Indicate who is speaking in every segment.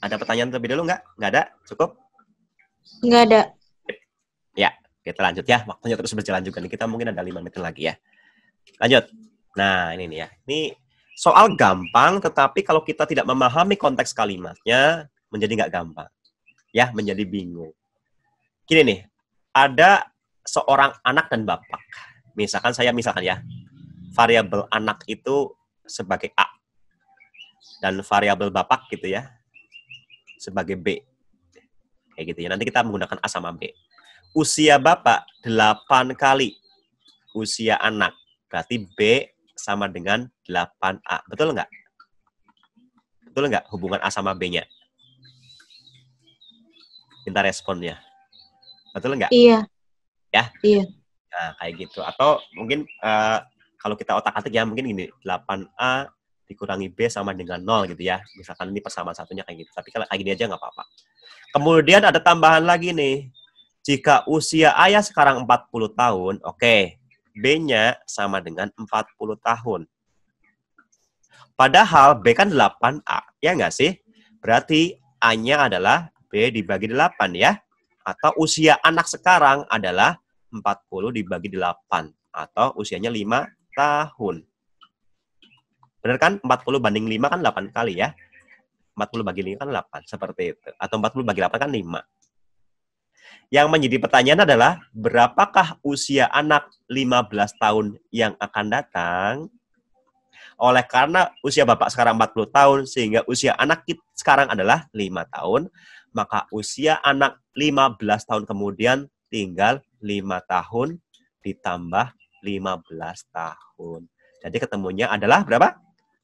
Speaker 1: ada pertanyaan terlebih dulu nggak? Nggak ada? Cukup? Nggak ada. Ya, kita lanjut ya. Waktunya terus berjalan juga nih. Kita mungkin ada lima menit lagi ya. Lanjut. Nah, ini nih ya. Ini soal gampang, tetapi kalau kita tidak memahami konteks kalimatnya, menjadi nggak gampang. Ya, menjadi bingung. Gini nih, ada seorang anak dan bapak. Misalkan saya, misalkan ya, variabel anak itu sebagai A. Dan variabel bapak gitu ya, sebagai B. Kayak gitu ya. Nanti kita menggunakan A sama B. Usia bapak 8 kali usia anak. Berarti B sama dengan 8A. Betul nggak? Betul nggak hubungan A sama B-nya? Minta responnya. Betul nggak? Iya. Ya? Iya. Nah, kayak gitu. Atau mungkin uh, kalau kita otak-atik ya mungkin gini, 8A dikurangi B sama dengan 0 gitu ya. Misalkan ini persamaan satunya kayak gitu. Tapi kalau kayak gini aja nggak apa-apa. Kemudian ada tambahan lagi nih. Jika usia ayah sekarang 40 tahun, oke. Okay, B-nya sama dengan 40 tahun. Padahal B kan 8A, ya nggak sih? Berarti A-nya adalah B dibagi 8 ya. Atau usia anak sekarang adalah 40 dibagi 8. Atau usianya 5 tahun. Benar kan? 40 banding 5 kan 8 kali ya. 40 bagi 5 kan 8, seperti itu. Atau 40 bagi 8 kan 5. Yang menjadi pertanyaan adalah, berapakah usia anak 15 tahun yang akan datang? Oleh karena usia Bapak sekarang 40 tahun, sehingga usia anak kita sekarang adalah 5 tahun, maka usia anak 15 tahun kemudian tinggal 5 tahun ditambah 15 tahun. Jadi ketemunya adalah berapa?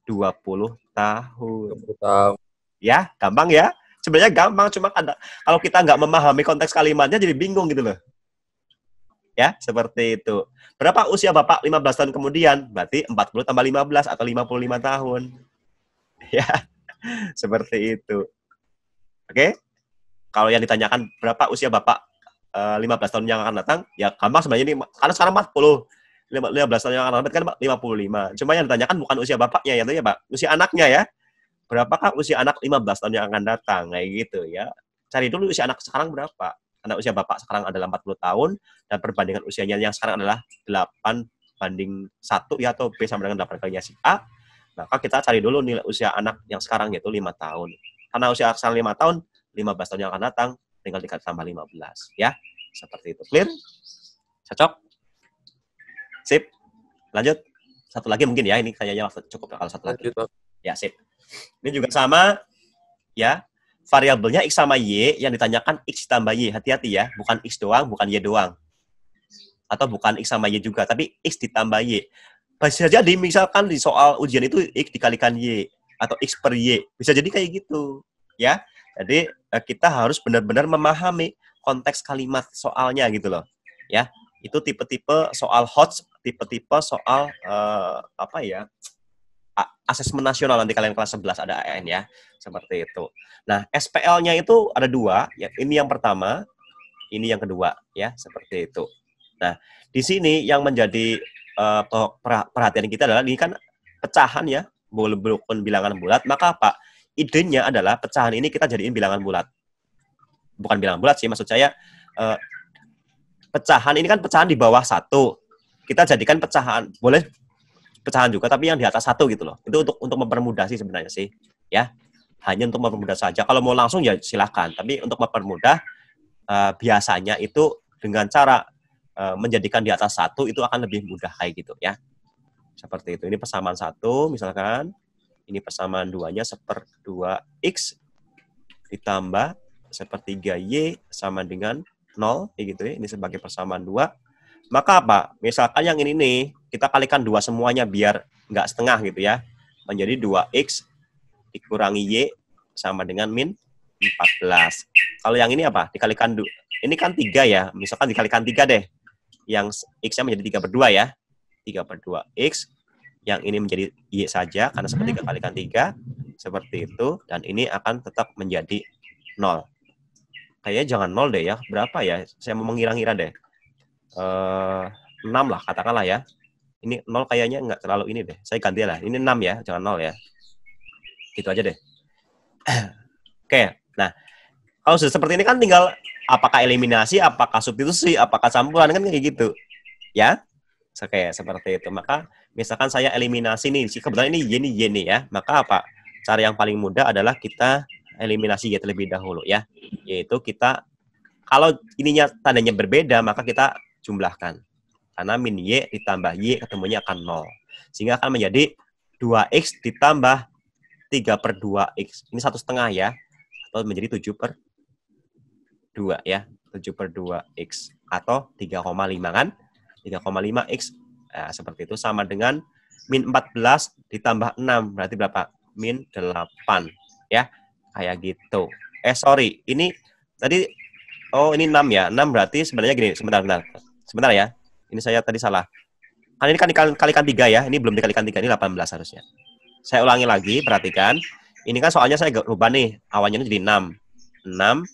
Speaker 1: 20 tahun. 20 tahun. Ya, gampang ya. Sebenarnya gampang, cuma ada, kalau kita nggak memahami konteks kalimatnya jadi bingung gitu loh. Ya, seperti itu. Berapa usia Bapak 15 tahun kemudian? Berarti 40 tambah 15 atau 55 tahun. Ya, seperti itu. Oke? Kalau yang ditanyakan berapa usia Bapak 15 eh, tahun yang akan datang, ya gampang sebenarnya ini. Karena sekarang 40. 15 tahun yang akan datang kan 55. Cuma yang ditanyakan bukan usia bapaknya ya, ya Pak, usia anaknya ya. Berapakah usia anak 15 tahun yang akan datang? Kayak gitu ya. Cari dulu usia anak sekarang berapa. Karena usia bapak sekarang adalah 40 tahun dan perbandingan usianya yang sekarang adalah 8 banding 1 ya atau B sama dengan 8 kalinya si A. Maka kita cari dulu nilai usia anak yang sekarang yaitu 5 tahun. Karena usia sekarang 5 tahun, 15 tahun yang akan datang tinggal sama tambah 15 ya. Seperti itu. Clear? Cocok? Sip. Lanjut. Satu lagi mungkin ya, ini kayaknya cukup ya kalau satu lagi. Ya, sip. Ini juga sama, ya. Variabelnya X sama Y yang ditanyakan X ditambah Y. Hati-hati ya, bukan X doang, bukan Y doang. Atau bukan X sama Y juga, tapi X ditambah Y. Bisa jadi misalkan di soal ujian itu X dikalikan Y atau X per Y. Bisa jadi kayak gitu, ya. Jadi eh, kita harus benar-benar memahami konteks kalimat soalnya gitu loh. Ya, itu tipe-tipe soal hot tipe-tipe soal uh, apa ya asesmen nasional nanti kalian kelas 11 ada AN ya seperti itu. Nah SPL-nya itu ada dua, ya, ini yang pertama, ini yang kedua ya seperti itu. Nah di sini yang menjadi uh, perhatian kita adalah ini kan pecahan ya bukan bilangan bulat maka apa idenya adalah pecahan ini kita jadiin bilangan bulat bukan bilangan bulat sih maksud saya uh, pecahan ini kan pecahan di bawah satu kita jadikan pecahan boleh pecahan juga tapi yang di atas satu gitu loh itu untuk untuk mempermudah sih sebenarnya sih ya hanya untuk mempermudah saja kalau mau langsung ya silahkan tapi untuk mempermudah uh, biasanya itu dengan cara uh, menjadikan di atas satu itu akan lebih mudah kayak gitu ya seperti itu ini persamaan satu misalkan ini persamaan duanya seper dua x ditambah sepertiga y sama dengan nol kayak gitu ya ini sebagai persamaan dua. Maka apa? Misalkan yang ini nih, kita kalikan dua semuanya biar nggak setengah gitu ya. Menjadi 2x dikurangi y sama dengan min 14. Kalau yang ini apa? Dikalikan dua ini kan tiga ya. Misalkan dikalikan tiga deh. Yang x-nya menjadi tiga per 2 ya. tiga per 2 x. Yang ini menjadi y saja karena seperti mhm. dikalikan tiga seperti itu dan ini akan tetap menjadi nol Kayaknya jangan nol deh ya. Berapa ya? Saya mau mengira-ngira deh. Eh, enam 6 lah katakanlah ya. Ini 0 kayaknya nggak terlalu ini deh. Saya ganti lah. Ini 6 ya, jangan 0 ya. Gitu aja deh. Oke, nah kalau sudah seperti ini kan tinggal apakah eliminasi, apakah substitusi, apakah campuran kan kayak gitu. Ya? Oke, seperti itu. Maka misalkan saya eliminasi nih, kebetulan ini Y nih, ya. Maka apa? Cara yang paling mudah adalah kita eliminasi ya terlebih dahulu ya. Yaitu kita kalau ininya tandanya berbeda, maka kita jumlahkan. Karena min Y ditambah Y ketemunya akan 0. Sehingga akan menjadi 2X ditambah 3 per 2X. Ini satu setengah ya. Atau menjadi 7 per 2 ya. 7 per 2X. Atau 3,5 kan? 3,5X. Nah, seperti itu sama dengan min 14 ditambah 6. Berarti berapa? Min 8. Ya, kayak gitu. Eh, sorry. Ini tadi, oh ini 6 ya. 6 berarti sebenarnya gini. Sebentar, sebentar. Sebentar ya. Ini saya tadi salah. Kan ini kan dikalikan tiga ya. Ini belum dikalikan tiga. Ini 18 harusnya. Saya ulangi lagi. Perhatikan. Ini kan soalnya saya rubah nih. Awalnya jadi 6. 6.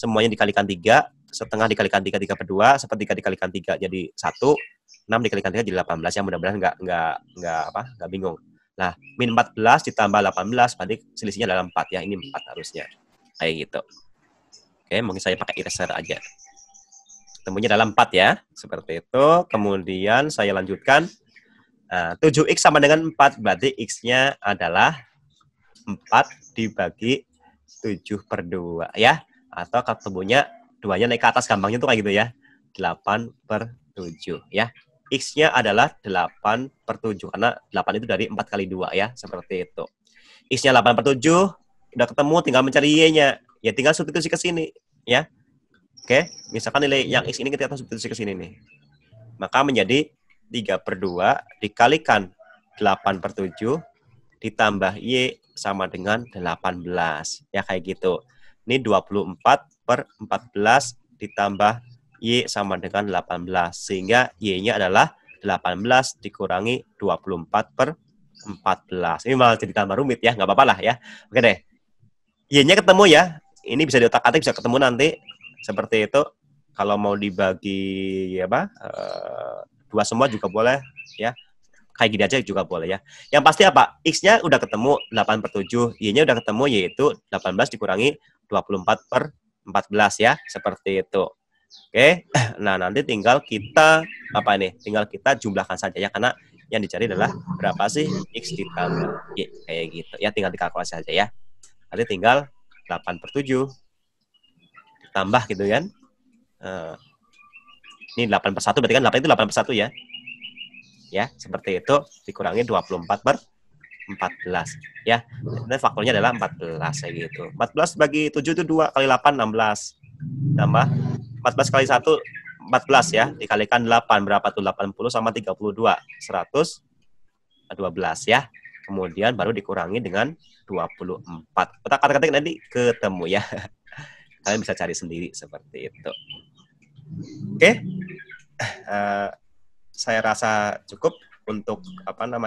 Speaker 1: Semuanya dikalikan tiga. Setengah dikalikan tiga, tiga per dua. Sepertiga dikalikan tiga jadi satu. 6 dikalikan tiga jadi 18 yang mudah-mudahan nggak nggak nggak apa nggak bingung. Nah, min 14 ditambah 18 berarti selisihnya adalah 4 ya. Ini 4 harusnya. Kayak gitu. Oke, mungkin saya pakai eraser aja. Ketemunya dalam 4 ya. Seperti itu. Kemudian saya lanjutkan. Nah, eh, 7X sama dengan 4. Berarti X-nya adalah 4 dibagi 7 per 2 ya. Atau ketemunya duanya naik ke atas gampangnya itu kayak gitu ya. 8 per 7 ya. X-nya adalah 8 per 7. Karena 8 itu dari 4 kali 2 ya. Seperti itu. X-nya 8 per 7. Udah ketemu tinggal mencari Y-nya. Ya tinggal substitusi ke sini. Ya. Oke, misalkan nilai yang X ini kita substitusi ke sini nih. Maka menjadi 3 per 2 dikalikan 8 per 7 ditambah Y sama dengan 18. Ya kayak gitu. Ini 24 per 14 ditambah Y sama dengan 18. Sehingga Y-nya adalah 18 dikurangi 24 per 14. Ini malah jadi tambah rumit ya, nggak apa-apa lah ya. Oke deh. Y-nya ketemu ya. Ini bisa diotak-atik, bisa ketemu nanti seperti itu kalau mau dibagi ya apa uh, dua semua juga boleh ya kayak gini aja juga boleh ya yang pasti apa x-nya udah ketemu 8 per 7 y-nya udah ketemu yaitu 18 dikurangi 24 per 14 ya seperti itu oke nah nanti tinggal kita apa ini tinggal kita jumlahkan saja ya karena yang dicari adalah berapa sih x ditambah y kayak gitu ya tinggal dikalkulasi saja ya nanti tinggal 8 per 7 tambah gitu kan. Uh, ini 8 per 1 berarti kan 8 itu 8 per 1 ya. Ya, seperti itu dikurangi 24 per 14 ya. Dan faktornya adalah 14 kayak gitu. 14 bagi 7 itu 2 kali 8 16. Tambah 14 kali 1 14 ya, dikalikan 8 berapa tuh 80 sama 32 100 12 ya. Kemudian baru dikurangi dengan 24. Otak kata-kata tadi ketemu ya. kalian bisa cari sendiri seperti itu oke okay? uh, eh, eh, saya rasa cukup untuk apa namanya